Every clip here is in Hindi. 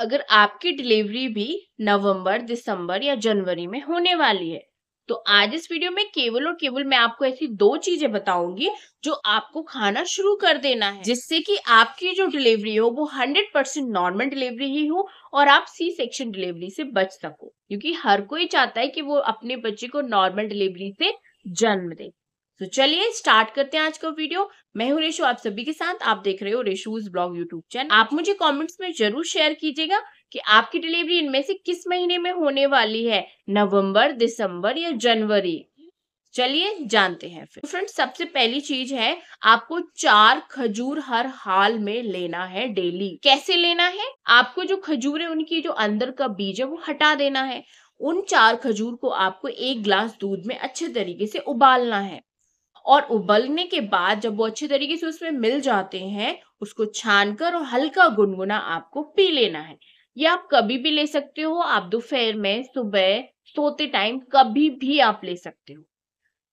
अगर आपकी डिलीवरी भी नवंबर दिसंबर या जनवरी में होने वाली है तो आज इस वीडियो में केवल और केवल मैं आपको ऐसी दो चीजें बताऊंगी जो आपको खाना शुरू कर देना है जिससे कि आपकी जो डिलीवरी हो वो 100 परसेंट नॉर्मल डिलीवरी ही हो और आप सी सेक्शन डिलीवरी से बच सको क्योंकि हर कोई चाहता है कि वो अपने बच्चे को नॉर्मल डिलीवरी से जन्म दे तो चलिए स्टार्ट करते हैं आज का वीडियो मैं हूँ रेशु आप सभी के साथ आप देख रहे हो रेशूज ब्लॉग यूट्यूब चैनल आप मुझे कमेंट्स में जरूर शेयर कीजिएगा कि आपकी डिलीवरी इनमें से किस महीने में होने वाली है नवंबर दिसंबर या जनवरी चलिए जानते हैं फिर फ्रेंड्स सबसे पहली चीज है आपको चार खजूर हर हाल में लेना है डेली कैसे लेना है आपको जो खजूर है उनकी जो अंदर का बीज है वो हटा देना है उन चार खजूर को आपको एक ग्लास दूध में अच्छे तरीके से उबालना है और उबलने के बाद जब वो अच्छे तरीके से उसमें मिल जाते हैं उसको छानकर और हल्का गुनगुना आपको पी लेना है ये आप कभी भी ले सकते हो आप दोपहर में सुबह सोते टाइम कभी भी आप ले सकते हो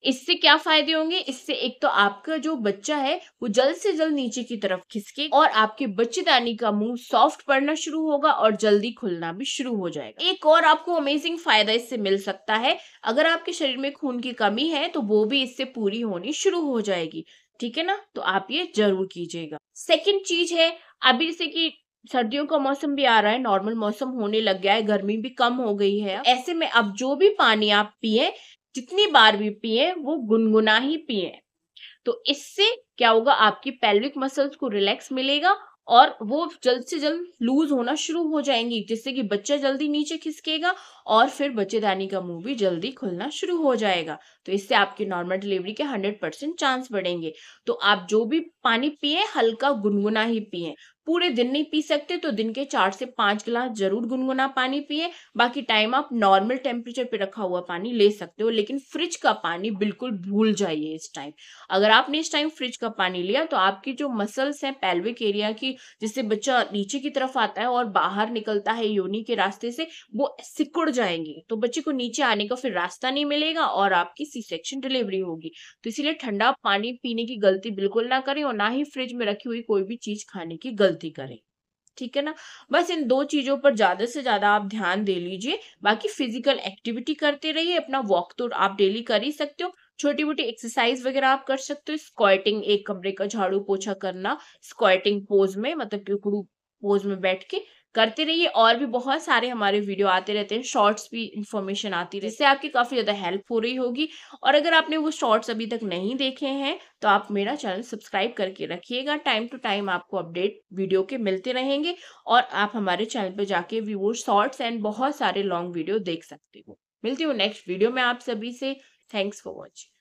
इससे क्या फायदे होंगे इससे एक तो आपका जो बच्चा है वो जल्द से जल्द नीचे की तरफ खिसके और आपके बच्चेदानी का मुंह सॉफ्ट पड़ना शुरू होगा और जल्दी खुलना भी शुरू हो जाएगा एक और आपको अमेजिंग फायदा इससे मिल सकता है अगर आपके शरीर में खून की कमी है तो वो भी इससे पूरी होनी शुरू हो जाएगी ठीक है ना तो आप ये जरूर कीजिएगा सेकेंड चीज है अभी जैसे की सर्दियों का मौसम भी आ रहा है नॉर्मल मौसम होने लग गया है गर्मी भी कम हो गई है ऐसे में अब जो भी पानी आप पिए जितनी बार भी पिए वो गुनगुना ही पिए तो इससे क्या होगा आपकी पेल्विक मसल्स को रिलैक्स मिलेगा और वो जल्द से जल्द लूज होना शुरू हो जाएंगी जिससे कि बच्चा जल्दी नीचे खिसकेगा और फिर बच्चेदानी का मुंह भी जल्दी खुलना शुरू हो जाएगा तो इससे आपकी नॉर्मल डिलीवरी के 100 परसेंट चांस बढ़ेंगे तो आप जो भी पानी पिए हल्का गुनगुना ही पिए पूरे दिन नहीं पी सकते तो दिन के चार से पांच गिलास जरूर गुनगुना पानी पिए बाकी टाइम आप नॉर्मल टेम्परेचर पे रखा हुआ पानी ले सकते हो लेकिन फ्रिज का पानी बिल्कुल भूल जाइए इस टाइम अगर आपने इस टाइम फ्रिज का पानी लिया तो आपकी जो मसल्स हैं पैल्विक एरिया की जिससे बच्चा नीचे की तरफ आता है और बाहर निकलता है योनि के रास्ते से वो सिकुड़ जाएंगे तो बच्चे को नीचे आने का फिर रास्ता नहीं मिलेगा और आपकी सी सेक्शन डिलीवरी होगी तो इसीलिए ठंडा पानी पीने की गलती बिल्कुल ना करें और ना ही फ्रिज में रखी हुई कोई भी चीज खाने की गलती गलती करें ठीक है ना बस इन दो चीजों पर ज्यादा से ज्यादा आप ध्यान दे लीजिए बाकी फिजिकल एक्टिविटी करते रहिए अपना वॉक तो आप डेली कर ही सकते हो छोटी मोटी एक्सरसाइज वगैरह आप कर सकते हो स्क्वाटिंग एक कमरे का झाड़ू पोछा करना स्क्वाटिंग पोज में मतलब कि उकड़ू पोज में बैठ के करते रहिए और भी बहुत सारे हमारे वीडियो आते रहते हैं शॉर्ट्स भी इंफॉर्मेशन आती रहती है जिससे आपकी काफ़ी ज़्यादा हेल्प हो रही होगी और अगर आपने वो शॉर्ट्स अभी तक नहीं देखे हैं तो आप मेरा चैनल सब्सक्राइब करके रखिएगा टाइम टू टाइम आपको अपडेट वीडियो के मिलते रहेंगे और आप हमारे चैनल पर जाके भी वो शॉर्ट्स एंड बहुत सारे लॉन्ग वीडियो देख सकते हो मिलती हूँ नेक्स्ट वीडियो में आप सभी से थैंक्स फॉर वॉचिंग